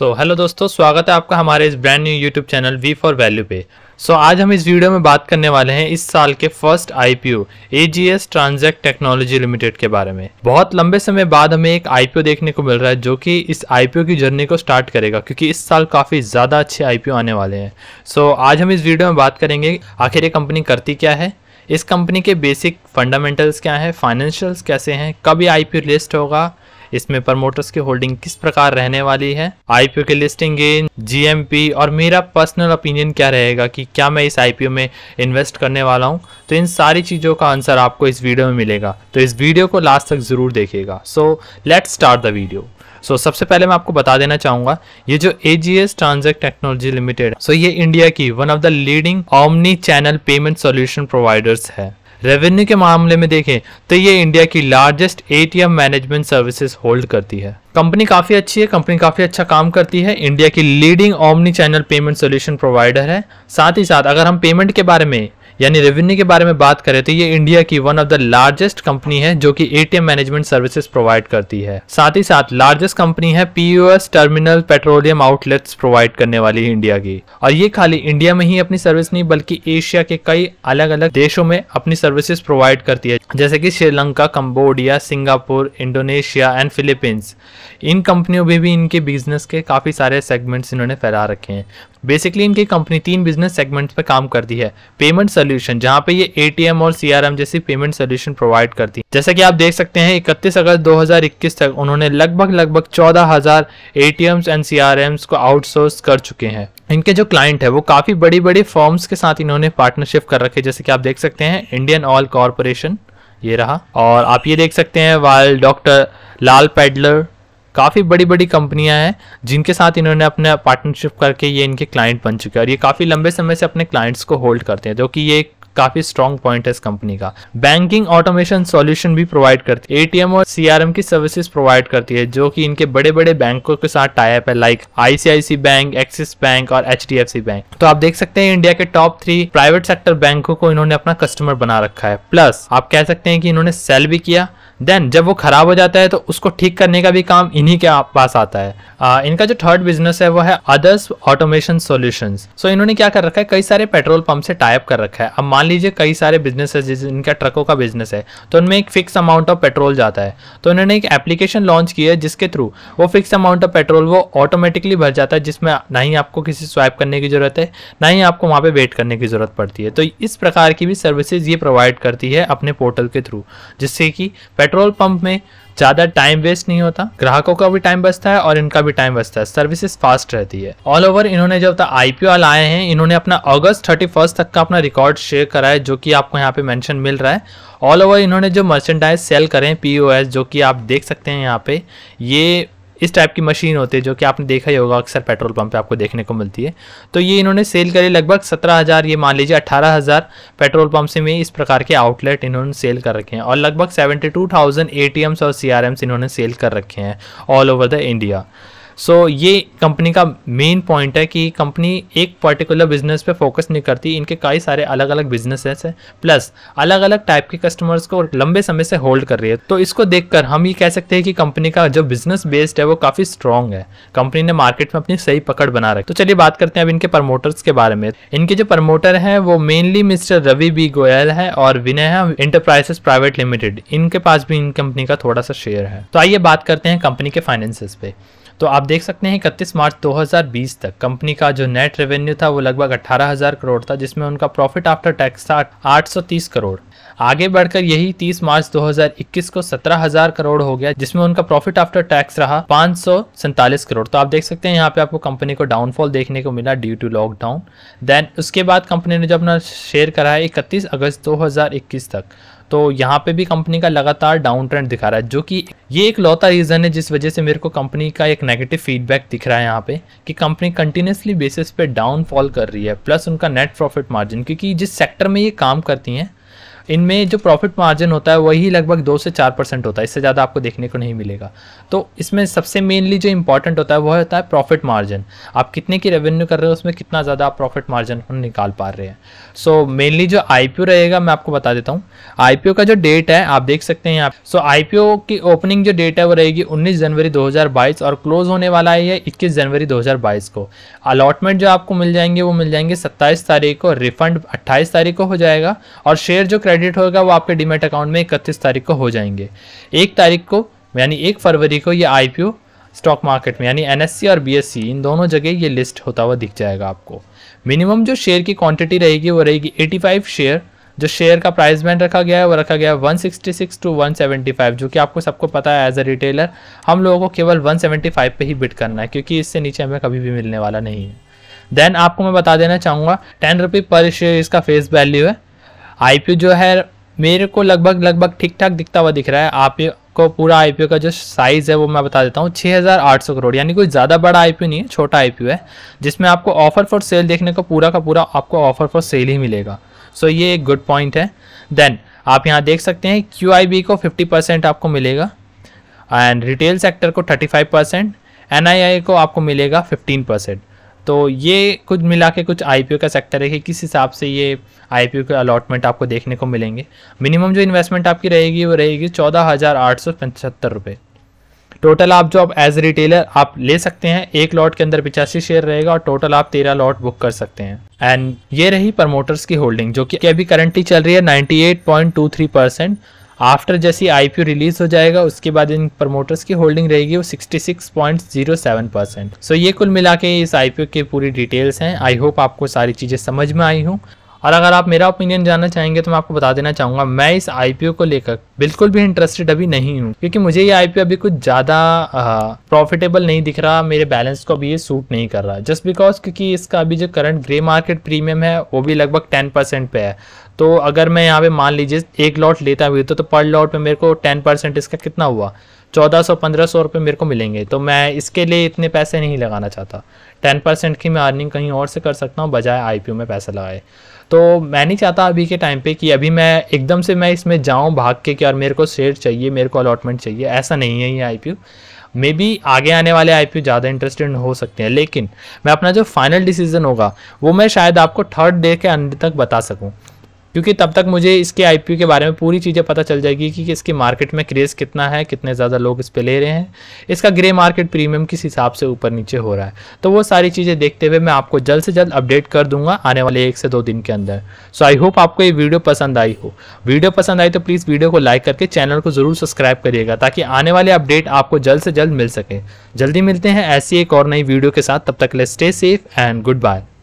तो हेलो दोस्तों स्वागत है आपका हमारे इस brand new YouTube channel we for value पे सो so, आज हम इस वीडियो में बात करने वाले हैं इस साल के first IPO AGS Transact Technology Limited के बारे में बहुत लंबे समय बाद हमें एक आईपीओ देखने को मिल रहा है जो कि इस आईपीओ की जर्नी को स्टार्ट करेगा क्योंकि इस साल काफ़ी ज़्यादा अच्छे आईपीओ आने वाले हैं सो so, आज हम इस वीडियो में बात करेंगे आखिर ये कंपनी करती क्या है इस कंपनी के बेसिक फंडामेंटल्स क्या हैं फाइनेंशियल्स कैसे हैं कब ये आई लिस्ट होगा इसमें प्रमोटर्स की होल्डिंग किस प्रकार रहने वाली है आईपीओ के लिस्टिंग गेन जीएमपी और मेरा पर्सनल ओपिनियन क्या रहेगा कि क्या मैं इस आईपीओ में इन्वेस्ट करने वाला हूँ तो इन सारी चीज़ों का आंसर आपको इस वीडियो में मिलेगा तो इस वीडियो को लास्ट तक ज़रूर देखेगा so let start the video so so, सबसे पहले मैं आपको बता देना चाहूंगा ये जो A G S Transact Technology Limited so ये इंडिया की one of the leading omni channel payment solution providers है रेवेन्यू के मामले में देखें तो ये इंडिया की largest ATM management services hold करती है कंपनी काफी अच्छी है कंपनी काफी अच्छा काम करती है इंडिया की leading omni channel payment solution provider है साथ ही साथ अगर हम पेमेंट के बारे में यानी रेवेन्यू के बारे में बात करें तो ये इंडिया की one of the largest company है जो कि एटीएम मैनेजमेंट सर्विसेज प्रोवाइड करती है साथ ही साथ लार्जेस्ट कंपनी है POS terminal petroleum outlets provide करने वाली इंडिया की और ये खाली इंडिया में ही अपनी सर्विस नहीं बल्कि एशिया के कई अलग अलग देशों में अपनी सर्विसेज प्रोवाइड करती है जैसे की Sri Lanka Cambodia Singapore Indonesia and Philippines इन कंपनियों में भी इनके बिजनेस के काफ़ी सारे सेगमेंट्स इन्होंने फैला रखे हैं बेसिकली इनकी कंपनी तीन बिजनेस सेगमेंट्स पर काम करती है पेमेंट सर्विस सोल्यूशन जहाँ पे ये एटीएम और सीआरएम जैसी पेमेंट सोल्यूशन प्रोवाइड करती है जैसा की आप देख सकते हैं इकतीस अगस्त 2021 तक उन्होंने लगभग लगभग 14,000 एटीएम्स एंड सीआरएम्स को आउटसोर्स कर चुके हैं इनके जो क्लाइंट है वो काफी बड़ी बड़ी फॉर्म्स के साथ इन्होंने पार्टनरशिप कर रखे जैसे कि आप देख सकते हैं इंडियन ऑयल कॉरपोरेशन ये रहा और आप ये देख सकते हैं वाल डॉक्टर लाल पेडलर काफ़ी बड़ी बड़ी कंपनियां हैं जिनके साथ इन्होंने अपने पार्टनरशिप करके ये इनके क्लाइंट बन चुके हैं और ये काफ़ी लंबे समय से अपने क्लाइंट्स को होल्ड करते हैं जो कि ये काफी स्ट्रॉन्ग पॉइंट है इस कंपनी का बैंकिंग ऑटोमेशन सॉल्यूशन भी प्रोवाइड करती है एटीएम और सीआरएम की सर्विसेज प्रोवाइड करती है जो कि इनके बड़े बड़े बैंकों के साथ टाइप है like ICICI bank Axis bank और एच बैंक तो आप देख सकते हैं इंडिया के टॉप थ्री प्राइवेट सेक्टर बैंकों को इन्होंने अपना कस्टमर बना रखा है प्लस आप कह सकते हैं कि इन्होंने सेल भी किया देन जब वो ख़राब हो जाता है तो उसको ठीक करने का भी काम इन्हीं के पास आता है आ, इनका जो थर्ड बिजनेस है वो है अदर्स ऑटोमेशन सोल्यूशन सो इन्होंने क्या कर रखा है कई सारे पेट्रोल पंप से टाइप कर रखा है अब मान लीजिए कई सारे बिजनेस है जिनका ट्रकों का बिजनेस है तो उनमें एक फिक्स अमाउंट ऑफ पेट्रोल जाता है तो उन्होंने एक एप्लीकेशन लॉन्च की है जिसके थ्रू वो फिक्स अमाउंट ऑफ पेट्रोल वो ऑटोमेटिकली भर जाता है जिसमें ना ही आपको किसी स्वाइप करने की ज़रूरत है ना ही आपको वहाँ पर वेट करने की ज़रूरत पड़ती है तो इस प्रकार की भी सर्विसेज ये प्रोवाइड करती है अपने पोर्टल के थ्रू जिससे कि पेट्रोल पंप में ज़्यादा टाइम वेस्ट नहीं होता ग्राहकों का भी टाइम बचता है और इनका भी टाइम बचता है सर्विसेज फास्ट रहती है ऑल ओवर इन्होंने जब तक आईपीओ आए हैं इन्होंने अपना अगस्त थर्टी फर्स्ट तक का अपना रिकॉर्ड शेयर करा है जो कि आपको यहाँ पे मेंशन मिल रहा है ऑल ओवर इन्होंने जो मर्चेंडाइज सेल करें पीओएस जो कि आप देख सकते हैं यहाँ पे ये इस टाइप की मशीन होती है जो कि आपने देखा ही होगा अक्सर पेट्रोल पंप पे आपको देखने को मिलती है तो ये इन्होंने सेल करी लगभग सत्रह हज़ार ये मान लीजिए अट्ठारह हज़ार पेट्रोल पंप से में इस प्रकार के आउटलेट इन्होंने सेल कर रखे हैं और लगभग seventy two thousand A T Ms और सी इन्होंने सेल कर रखे हैं all over the India so so, ये कंपनी का मेन पॉइंट है कि कंपनी एक पर्टिकुलर बिजनेस पे फोकस नहीं करती इनके कई सारे अलग अलग बिजनेस हैं प्लस अलग अलग टाइप के कस्टमर्स को लंबे समय से होल्ड कर रही है तो इसको देखकर हम ये कह सकते हैं कि कंपनी का जो बिजनेस बेस्ड है वो काफ़ी स्ट्रॉन्ग है कंपनी ने मार्केट में अपनी सही पकड़ बना रखी तो चलिए बात करते हैं अब इनके प्रमोटर्स के बारे में इनके जो प्रमोटर है वो mainly mister Ravi B Goyal है और विनय इंटरप्राइजेस प्राइवेट लिमिटेड इनके पास भी इन कंपनी का थोड़ा सा शेयर है तो आइए बात करते हैं कंपनी के फाइनेंसेस पे तो आप देख सकते हैं इकतीस मार्च 2020 तक कंपनी का जो नेट रेवेन्यू था वो लगभग 18,000 करोड़ था जिसमें उनका प्रॉफिट आफ्टर टैक्स था 830 करोड़ आगे बढ़कर यही 30 मार्च 2021 को 17,000 करोड़ हो गया जिसमें उनका प्रॉफिट आफ्टर टैक्स रहा पाँच करोड़ तो आप देख सकते हैं यहाँ पे आपको कंपनी को डाउनफॉल देखने को मिला ड्यू टू लॉकडाउन देन उसके बाद कंपनी ने जो अपना शेयर करा है इकतीस अगस्त दो तक तो यहाँ पे भी कंपनी का लगातार डाउन ट्रेंड दिखा रहा है जो कि ये एक लौता रीज़न है जिस वजह से मेरे को कंपनी का एक नेगेटिव फीडबैक दिख रहा है यहाँ पे कि कंपनी कंटिन्यूसली बेसिस पे डाउनफॉल कर रही है प्लस उनका नेट प्रॉफिट मार्जिन क्योंकि जिस सेक्टर में ये काम करती हैं इनमें जो प्रॉफिट मार्जिन होता है वही लगभग दो से चार परसेंट होता है इससे ज़्यादा आपको देखने को नहीं मिलेगा तो इसमें सबसे मेनली जो इंपॉर्टेंट होता है वह होता है प्रॉफिट मार्जिन आप कितने की रेवेन्यू कर रहे हो उसमें कितना ज़्यादा आप प्रॉफिट मार्जिन निकाल पा रहे हैं सो so, मेनली जो आई रहेगा मैं आपको बता देता हूँ आई का जो डेट है आप देख सकते हैं यहाँ सो आई की ओपनिंग जो डेट है वो रहेगी उन्नीस जनवरी दो और क्लोज होने वाला है इक्कीस जनवरी दो को अलॉटमेंट जो आपको मिल जाएंगे वो मिल जाएंगे सत्ताईस तारीख को रिफंड अट्ठाईस तारीख को हो जाएगा और शेयर जो क्रेडिट क्रेडिट होगा वो आपके डिमेट अकाउंट में इकतीस तारीख को हो जाएंगे एक तारीख को यानी एक फरवरी को ये आई स्टॉक मार्केट में यानी एन और बी इन दोनों जगह ये लिस्ट होता हुआ दिख जाएगा आपको मिनिमम जो शेयर की क्वांटिटी रहेगी वो रहेगी 85 शेयर जो शेयर का प्राइस बैंड रखा गया है वो रखा गया है 166 टू 175 जो कि आपको सबको पता है एज अ रिटेलर हम लोगों को केवल 175 पे ही बिट करना है क्योंकि इससे नीचे हमें कभी भी मिलने वाला नहीं है देन आपको मैं बता देना चाहूँगा टेन रुपी पर शेयर इसका फेस वैल्यू है आई जो है मेरे को लगभग लगभग ठीक ठाक दिखता हुआ दिख रहा है आप को पूरा आई का जो साइज़ है वो मैं बता देता हूँ 6,800 करोड़ यानी कोई ज़्यादा बड़ा आई नहीं है छोटा आई है जिसमें आपको ऑफर फॉर सेल देखने को पूरा का पूरा आपको ऑफर फॉर सेल ही मिलेगा सो so, ये एक गुड पॉइंट है देन आप यहाँ देख सकते हैं क्यू को फिफ्टी आपको मिलेगा एंड रिटेल सेक्टर को थर्टी फाइव परसेंट एन को आपको मिलेगा फिफ्टीन परसेंट तो ये कुछ मिला के कुछ आई का सेक्टर है कि किस हिसाब से ये आई के अलॉटमेंट आपको देखने को मिलेंगे मिनिमम जो इन्वेस्टमेंट आपकी रहेगी वो रहेगी चौदह हज़ार आठ सौ पचहत्तर टोटल आप जो आप एज रिटेलर आप ले सकते हैं एक लॉट के अंदर पिचासी शेयर रहेगा और टोटल आप तेरह लॉट बुक कर सकते हैं एंड ये रही प्रमोटर्स की होल्डिंग जो कि अभी करंटली चल रही है 98.23 परसेंट आफ्टर जैसे आईपीओ रिलीज हो जाएगा उसके बाद इन प्रमोटर्स की होल्डिंग रहेगी वो 66.07 परसेंट सो ये कुल मिला के इस आईपीओ के पूरी डिटेल्स हैं आई होप आपको सारी चीज़ें समझ में आई हूँ और अगर आप मेरा ओपिनियन जानना चाहेंगे तो मैं आपको बता देना चाहूँगा मैं इस आईपीओ को लेकर बिल्कुल भी इंटरेस्टेड अभी नहीं हूँ क्योंकि मुझे ये आईपीओ अभी कुछ ज़्यादा प्रॉफिटेबल नहीं दिख रहा मेरे बैलेंस को अभी ये सूट नहीं कर रहा जस्ट बिकॉज क्योंकि इसका अभी जो करंट ग्रे मार्केट प्रीमियम है वो भी लगभग टेन पे है तो अगर मैं यहाँ पे मान लीजिए एक लॉट लेता हुई तो, तो पर लॉट पे मेरे को टेन परसेंट इसका कितना हुआ चौदह सौ पंद्रह सौ रुपये मेरे को मिलेंगे तो मैं इसके लिए इतने पैसे नहीं लगाना चाहता टेन परसेंट की मैं अर्निंग कहीं और से कर सकता हूँ बजाय आई में पैसा लगाए तो मैं नहीं चाहता अभी के टाइम पे कि अभी मैं एकदम से मैं इसमें जाऊँ भाग के कि यार मेरे को शेयर चाहिए मेरे को अलॉटमेंट चाहिए ऐसा नहीं है ये आई मे बी आगे आने वाले आई ज़्यादा इंटरेस्टेड हो सकते हैं लेकिन मैं अपना जो फाइनल डिसीजन होगा वो मैं शायद आपको थर्ड डे के अंत तक बता सकूँ क्योंकि तब तक मुझे इसके आई के बारे में पूरी चीज़ें पता चल जाएगी कि, कि इसके मार्केट में क्रेज़ कितना है कितने ज़्यादा लोग इस पर ले रहे हैं इसका ग्रे मार्केट प्रीमियम किस हिसाब से ऊपर नीचे हो रहा है तो वो सारी चीज़ें देखते हुए मैं आपको जल्द से जल्द अपडेट कर दूंगा आने वाले एक से दो दिन के अंदर सो आई होप आपको ये वीडियो पसंद आई हो वीडियो पसंद आई तो प्लीज़ वीडियो को लाइक करके चैनल को ज़रूर सब्सक्राइब करिएगा ताकि आने वाले अपडेट आपको जल्द से जल्द मिल सके जल्दी मिलते हैं ऐसी एक और नई वीडियो के साथ तब तक ले stay safe and good bye